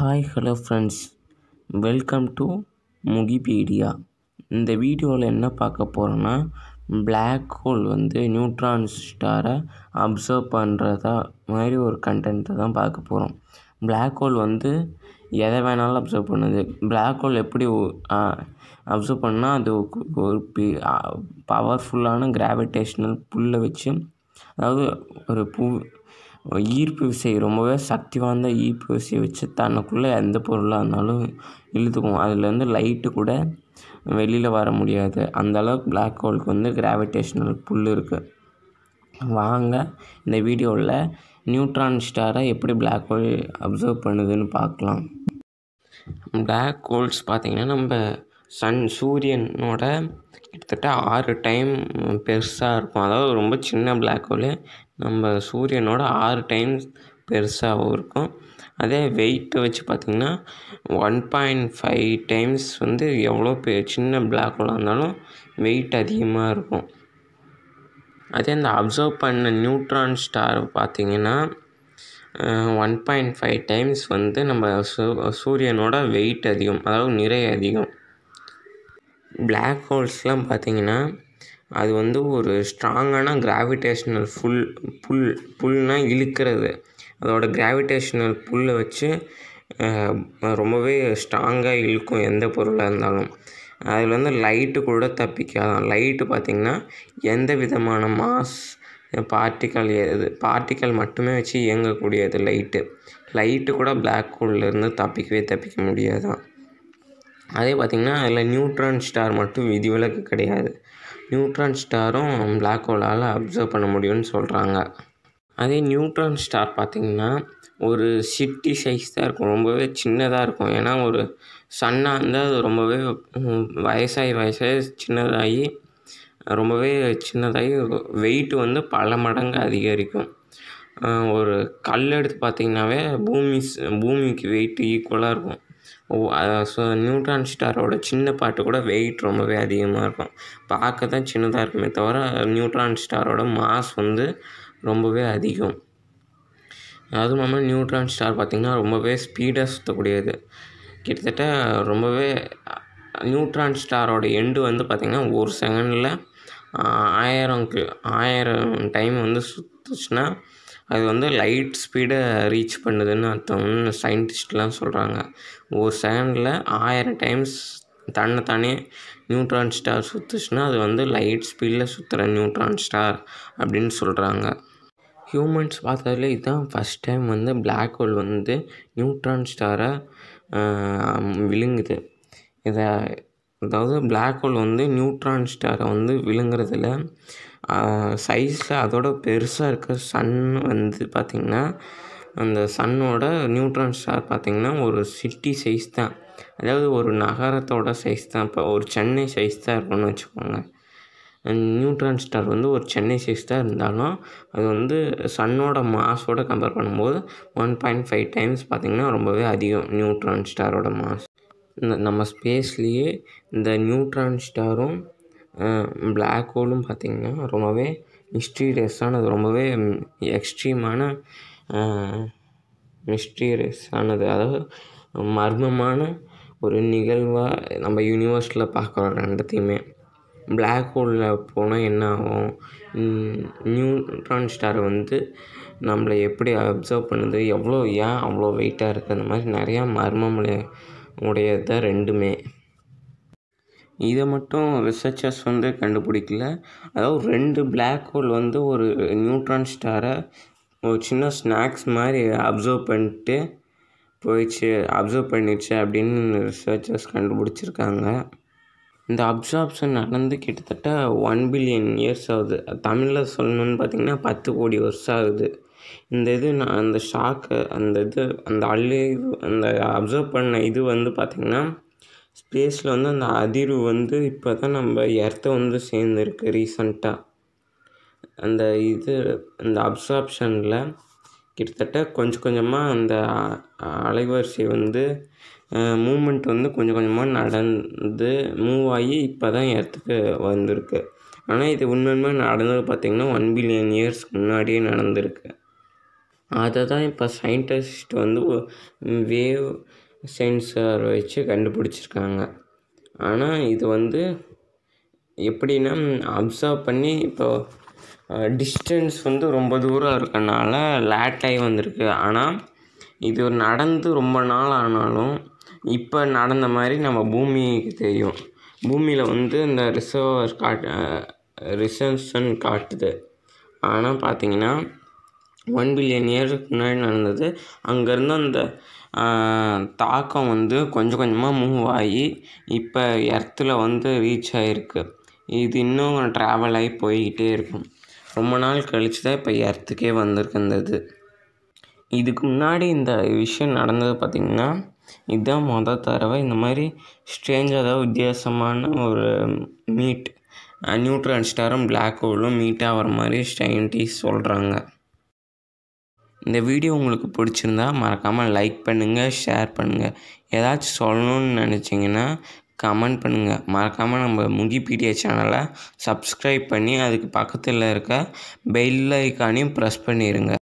hi hello friends welcome to முகிபீடியா இந்த வீடியோவில் என்ன பார்க்க போகிறோன்னா பிளாக் ஹோல் வந்து நியூட்ரான் ஸ்டாரை அப்சர்வ் பண்ணுறதா மாதிரி ஒரு கண்டென்ட்டை தான் பார்க்க போகிறோம் பிளாக் ஹோல் வந்து எதை வேணாலும் அப்சர்வ் பண்ணுது பிளாக் ஹோல் எப்படி அப்சர்வ் பண்ணால் அது ஒரு பவர்ஃபுல்லான கிராவிடேஷ்னல் புல்லை வச்சு அதாவது ஒரு பூ ஈர்ப்பு விசை ரொம்பவே சக்தி வாய்ந்த ஈர்ப்பு விசையை வச்சு தனக்குள்ளே எந்த பொருளாக இருந்தாலும் இழுத்துக்கும் அதுலேருந்து லைட்டு கூட வெளியில் வர முடியாது அந்தளவுக்கு பிளாக் ஹோலுக்கு வந்து கிராவிடேஷ்னல் புல் இருக்குது வாங்க இந்த வீடியோவில் நியூட்ரான் ஸ்டாரை எப்படி பிளாக் ஹோல் அப்சர்வ் பண்ணுதுன்னு பார்க்கலாம் பிளாக் ஹோல்ஸ் பார்த்திங்கன்னா நம்ம சன் சூரியனோட கிட்டத்தட்ட ஆறு டைம் பெருசாக இருக்கும் அதாவது ரொம்ப சின்ன பிளாக் ஹோலு நம்ம சூரியனோட ஆறு டைம் பெருசாகவும் இருக்கும் அதே வெயிட்டை வச்சு பார்த்திங்கன்னா ஒன் பாயிண்ட் ஃபைவ் டைம்ஸ் வந்து எவ்வளோ பெ சின்ன பிளாக் ஹோலாக இருந்தாலும் வெயிட் அதிகமாக இருக்கும் அதே அந்த அப்சர்வ் பண்ண நியூட்ரான் ஸ்டார் பார்த்திங்கன்னா ஒன் பாயிண்ட் ஃபைவ் டைம்ஸ் வந்து நம்ம சூ சூரியனோட வெயிட் அதிகம் அதாவது நிறை அதிகம் பிளாக் ஹோல்ஸ்லாம் பார்த்திங்கன்னா அது வந்து ஒரு ஸ்ட்ராங்கான கிராவிடேஷ்னல் ஃபுல் புல் புல்னால் இழுக்கிறது அதோட கிராவிடேஷ்னல் புல்லை வச்சு ரொம்பவே ஸ்ட்ராங்காக இழுக்கும் எந்த பொருளாக இருந்தாலும் அதில் வந்து லைட்டு கூட தப்பிக்காதான் லைட்டு பார்த்திங்கன்னா எந்த விதமான மாஸ் பார்ட்டிக்கல் எது பார்ட்டிக்கல் மட்டுமே வச்சு இயங்கக்கூடியது லைட்டு லைட்டு கூட பிளாக் ஹோல்லேருந்து தப்பிக்கவே தப்பிக்க முடியாதான் அதே பார்த்திங்கன்னா அதில் நியூட்ரான் ஸ்டார் மட்டும் விதிவிலக்கு கிடையாது நியூட்ரான் ஸ்டாரும் பிளாக் ஹோலால் அப்சர்வ் பண்ண முடியும்னு சொல்கிறாங்க அதே நியூட்ரான் ஸ்டார் பார்த்திங்கன்னா ஒரு சிட்டி சைஸ் தான் இருக்கும் ரொம்பவே சின்னதாக இருக்கும் ஏன்னா ஒரு சன்னாக இருந்தால் அது ரொம்பவே வயசாகி வயசாகி சின்னதாகி ரொம்பவே சின்னதாகி வெயிட் வந்து பல மடங்கு அதிகரிக்கும் ஒரு கல் எடுத்து பார்த்திங்கனாவே பூமி பூமிக்கு வெயிட் ஈக்குவலாக இருக்கும் ஸோ நியூட்ரான் ஸ்டாரோட சின்ன பாட்டு கூட வெயிட் ரொம்பவே அதிகமாக இருக்கும் பார்க்க தான் சின்னதாக இருக்குமே தவிர நியூட்ரான் ஸ்டாரோட மாஸ் வந்து ரொம்பவே அதிகம் அதுவும் இல்லாமல் நியூட்ரான் ஸ்டார் பார்த்திங்கன்னா ரொம்பவே ஸ்பீடாக சுற்றக்கூடியது கிட்டத்தட்ட ரொம்பவே நியூட்ரான் ஸ்டாரோட எண்டு வந்து பார்த்திங்கன்னா ஒரு செகண்டில் ஆயிரம் ஆயிரம் டைம் வந்து சுற்றுச்சுன்னா அது வந்து லைட் ஸ்பீடை ரீச் பண்ணுதுன்னு அர்த்தம்னு சயின்டிஸ்ட்லாம் சொல்கிறாங்க ஒரு செகண்டில் ஆயிரம் டைம்ஸ் தன்னைத்தானே நியூட்ரான் ஸ்டார் சுற்றுச்சுன்னா அது வந்து லைட் ஸ்பீடில் சுற்றுற நியூட்ரான் ஸ்டார் அப்படின்னு சொல்கிறாங்க ஹியூமன்ஸ் பார்த்ததுல இதுதான் ஃபஸ்ட் டைம் வந்து பிளாக் ஹோல் வந்து நியூட்ரான் ஸ்டாரை விழுங்குது இதை அதாவது பிளாக் ஹோல் வந்து நியூட்ரான் ஸ்டாரை வந்து விழுங்குறதில் சைஸில் அதோட பெருசாக இருக்க சன் வந்து பார்த்திங்கன்னா அந்த சன்னோட நியூட்ரான் ஸ்டார் பார்த்திங்கன்னா ஒரு சிட்டி சைஸ் தான் அதாவது ஒரு நகரத்தோட சைஸ் தான் இப்போ ஒரு சென்னை சைஸ் தான் இருக்கும்னு வச்சுக்கோங்க நியூட்ரான் ஸ்டார் வந்து ஒரு சென்னை சைஸ் தான் இருந்தாலும் அது வந்து சன்னோட மாஸோட கம்பேர் பண்ணும்போது ஒன் பாயிண்ட் ஃபைவ் டைம்ஸ் பார்த்திங்கன்னா ரொம்பவே அதிகம் நியூட்ரான் ஸ்டாரோட மாஸ் இந்த நம்ம ஸ்பேஸ்லேயே இந்த நியூட்ரான் ஸ்டாரும் பிளாக் ஹோலும் பார்த்திங்கன்னா ரொம்பவே மிஸ்டீரியஸானது ரொம்பவே எக்ஸ்ட்ரீமான மிஸ்டீரியஸானது அதாவது மர்மமான ஒரு நிகழ்வாக நம்ம யூனிவர்ஸில் பார்க்குறோம் ரெண்டுத்தையுமே பிளாக் ஹோலில் போனால் என்ன ஆகும் நியூட்ரான் ஸ்டார் வந்து நம்மளை எப்படி அப்சர்வ் பண்ணுது எவ்வளோ ஏன் அவ்வளோ வெயிட்டாக இருக்குது அந்த மாதிரி நிறையா மர்மம் உடையது தான் ரெண்டுமே இதை மட்டும் ரிசர்ச்சர்ஸ் வந்து கண்டுபிடிக்கல அதாவது ரெண்டு பிளாக் ஹோல் வந்து ஒரு நியூட்ரான் ஸ்டாரை ஒரு சின்ன ஸ்நாக்ஸ் மாதிரி அப்சர்வ் பண்ணிட்டு போயிடுச்சு அப்சர்வ் பண்ணிடுச்சு அப்படின்னு ரிசர்ச்சர்ஸ் கண்டுபிடிச்சிருக்காங்க இந்த அப்சார்ப்ஷன் நடந்து கிட்டத்தட்ட ஒன் பில்லியன் இயர்ஸ் ஆகுது தமிழில் சொல்லணும்னு பார்த்திங்கன்னா பத்து கோடி வருஷம் ஆகுது இந்த இது நான் அந்த ஷாக்கு அந்த இது அந்த அழிவு அந்த அப்சர்வ் பண்ண இது வந்து பார்த்திங்கன்னா ஸ்பேஸில் வந்து அந்த அதிர்வு வந்து இப்போ தான் நம்ம எர்த்தை வந்து சேர்ந்துருக்கு ரீசண்டாக அந்த இது அந்த அப்சார்ப்ஷனில் கிட்டத்தட்ட கொஞ்சம் கொஞ்சமாக அந்த அலைவரிசை வந்து மூமெண்ட் வந்து கொஞ்சம் கொஞ்சமாக நடந்து மூவ் ஆகி இப்போ தான் எர்த்துக்கு வந்திருக்கு ஆனால் இது உண்மையுமே நடந்தது பார்த்திங்கன்னா ஒன் பில்லியன் இயர்ஸ்க்கு முன்னாடியே நடந்திருக்கு அதை தான் இப்போ சயின்டிஸ்ட் வந்து வேவ் சென்சார் வச்சு கண்டுபிடிச்சிருக்காங்க ஆனால் இது வந்து எப்படின்னா அப்சர்வ் பண்ணி இப்போ டிஸ்டன்ஸ் வந்து ரொம்ப தூரம் இருக்கனால லேட்டாகி வந்திருக்கு ஆனால் இது நடந்து ரொம்ப நாள் ஆனாலும் இப்போ நடந்த மாதிரி நம்ம பூமிக்கு தெரியும் பூமியில் வந்து இந்த ரிசர்வர் காட்டு ரிசர்வ்ஷன் காட்டுது ஆனால் பார்த்திங்கன்னா ஒன் பில்லியன் இயர்ஸுக்கு முன்னாடி நடந்தது அங்கேருந்து அந்த தாக்கம் வந்து கொஞ்சம் கொஞ்சமாக மூவ் ஆகி இப்போ எர்த்தில் வந்து ரீச் ஆகிருக்கு இது இன்னும் ட்ராவல் ஆகி போய்கிட்டே இருக்கும் ரொம்ப நாள் கழித்து தான் இப்போ எர்த்துக்கே வந்திருக்கு இந்த இது இதுக்கு முன்னாடி இந்த விஷயம் நடந்தது பார்த்திங்கன்னா இதுதான் மொதல் தடவை இந்த மாதிரி ஸ்ட்ரேஞ்ச் அதாவது வித்தியாசமான ஒரு மீட் நியூட்ரான் ஸ்டாரும் பிளாக் ஹோலும் மீட் ஆகிற மாதிரி ஸ்ட்ரெயின்ட்டி சொல்கிறாங்க இந்த வீடியோ உங்களுக்கு பிடிச்சிருந்தா மறக்காமல் லைக் பண்ணுங்கள் ஷேர் பண்ணுங்கள் ஏதாச்சும் சொல்லணும்னு நினச்சிங்கன்னா கமெண்ட் பண்ணுங்கள் மறக்காமல் நம்ம முகி பிடிஏ சேனலை சப்ஸ்கிரைப் பண்ணி அதுக்கு பக்கத்தில் இருக்க பெல் ஐக்கானையும் ப்ரெஸ் பண்ணிடுங்க